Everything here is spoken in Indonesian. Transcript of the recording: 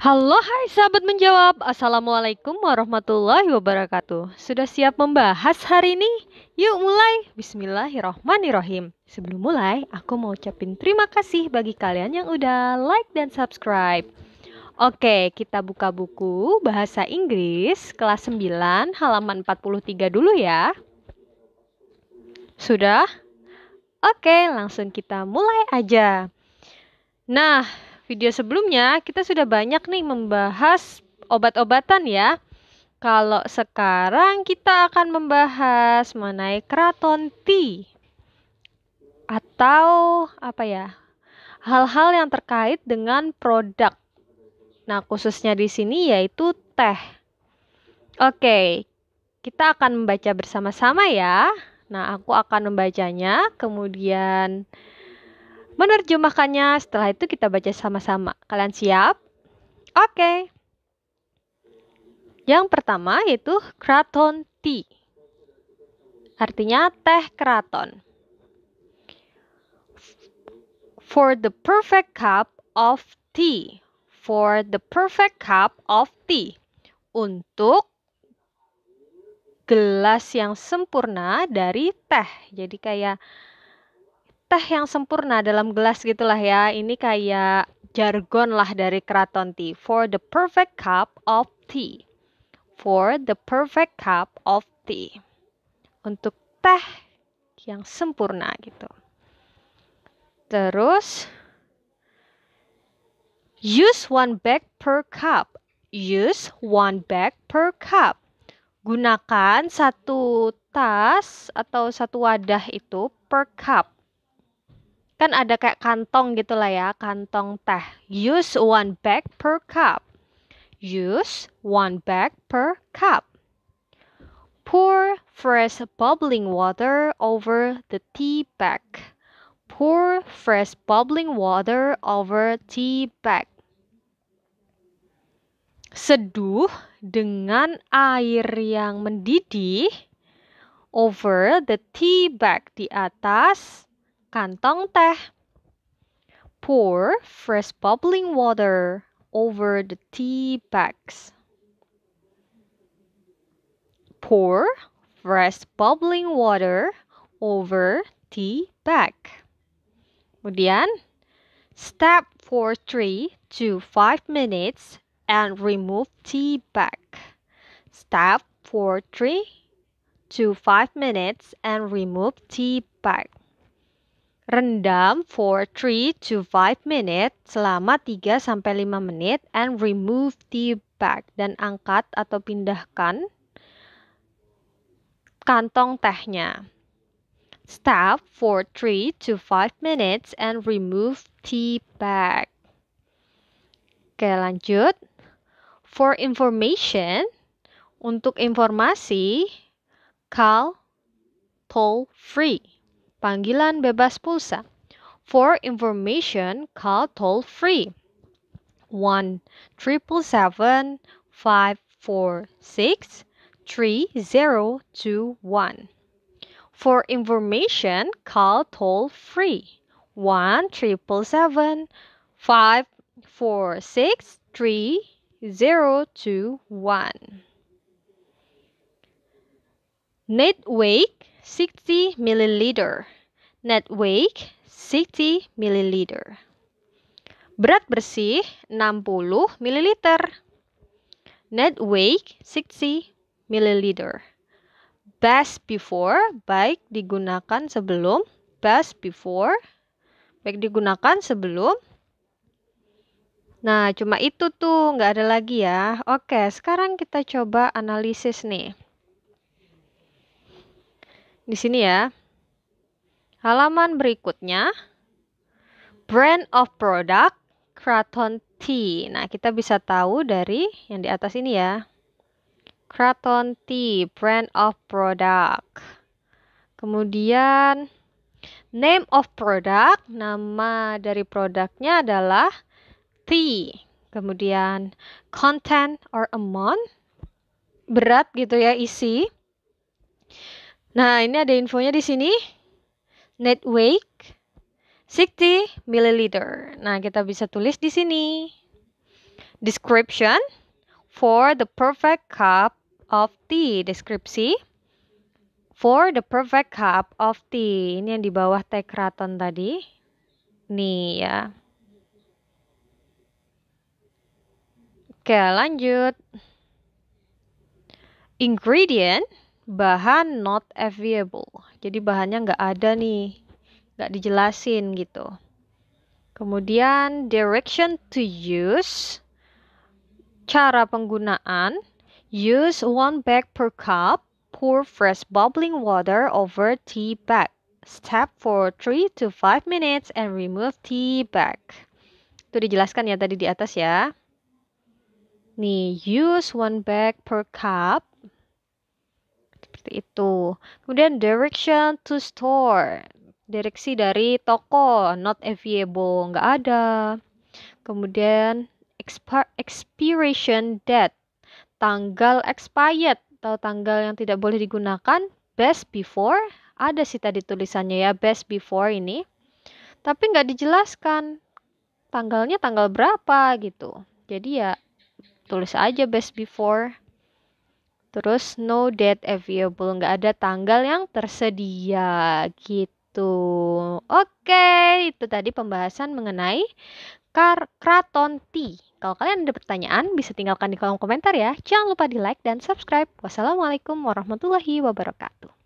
Halo hai sahabat menjawab Assalamualaikum warahmatullahi wabarakatuh Sudah siap membahas hari ini? Yuk mulai Bismillahirrohmanirrohim Sebelum mulai aku mau ucapin terima kasih bagi kalian yang udah like dan subscribe Oke kita buka buku Bahasa Inggris kelas 9 halaman 43 dulu ya Sudah? Oke langsung kita mulai aja Nah video sebelumnya kita sudah banyak nih membahas obat-obatan ya. Kalau sekarang kita akan membahas mengenai keraton T atau apa ya? hal-hal yang terkait dengan produk. Nah, khususnya di sini yaitu teh. Oke. Kita akan membaca bersama-sama ya. Nah, aku akan membacanya, kemudian menerjemahkannya. Setelah itu kita baca sama-sama. Kalian siap? Oke. Okay. Yang pertama yaitu Kraton tea, Artinya teh keraton. For the perfect cup of tea. For the perfect cup of tea. Untuk gelas yang sempurna dari teh. Jadi kayak teh yang sempurna dalam gelas gitulah ya. Ini kayak jargon lah dari Keraton Tea. For the perfect cup of tea. For the perfect cup of tea. Untuk teh yang sempurna gitu. Terus use one bag per cup. Use one bag per cup. Gunakan satu tas atau satu wadah itu per cup. Kan ada kayak kantong gitu lah ya, kantong teh. Use one bag per cup. Use one bag per cup. Pour fresh bubbling water over the tea bag. Pour fresh bubbling water over tea bag. Seduh dengan air yang mendidih over the tea bag di atas kantong teh. Pour fresh bubbling water over the tea bags. Pour fresh bubbling water over tea bag. Kemudian, step for 3 to 5 minutes and remove tea bag. Step for 3 to 5 minutes and remove tea bag. Rendam for 3 to 5 minutes selama 3 sampai 5 menit and remove the bag dan angkat atau pindahkan kantong tehnya. Stop for 3 to 5 minutes and remove the bag. Oke, lanjut. For information, untuk informasi, call toll free. panggilan bebas pulsa. For information, call toll free 1 777 546 3021. For information, call toll free 1 777 546 3021. Netwake 60 ml. Net weight 60 ml. Berat bersih 60 ml. Net weight 60 ml. Best before baik digunakan sebelum best before baik digunakan sebelum Nah, cuma itu tuh, nggak ada lagi ya. Oke, sekarang kita coba analisis nih di sini ya. Halaman berikutnya, brand of product, Kraton T. Nah, kita bisa tahu dari yang di atas ini ya. Kraton T, brand of product. Kemudian, name of product, nama dari produknya adalah T. Kemudian, content or amount, berat gitu ya, isi. Nah, ini ada infonya di sini. Net weight 60 ml. Nah, kita bisa tulis di sini. Description for the perfect cup of tea. Deskripsi for the perfect cup of tea. Ini yang di bawah teh keraton tadi. Nih ya. Oke, lanjut. Ingredient bahan not available. Jadi bahannya nggak ada nih, nggak dijelasin gitu. Kemudian direction to use, cara penggunaan, use one bag per cup, pour fresh bubbling water over tea bag. Step for 3 to 5 minutes and remove tea bag. Itu dijelaskan ya tadi di atas ya. Nih, use one bag per cup, seperti itu. Kemudian direction to store, direksi dari toko, not available, nggak ada. Kemudian expiration date, tanggal expired atau tanggal yang tidak boleh digunakan, best before, ada sih tadi tulisannya ya, best before ini. Tapi nggak dijelaskan tanggalnya tanggal berapa gitu. Jadi ya tulis aja best before. Terus no date available, nggak ada tanggal yang tersedia gitu. Oke, itu tadi pembahasan mengenai kar Kraton T. Kalau kalian ada pertanyaan, bisa tinggalkan di kolom komentar ya. Jangan lupa di like dan subscribe. Wassalamualaikum warahmatullahi wabarakatuh.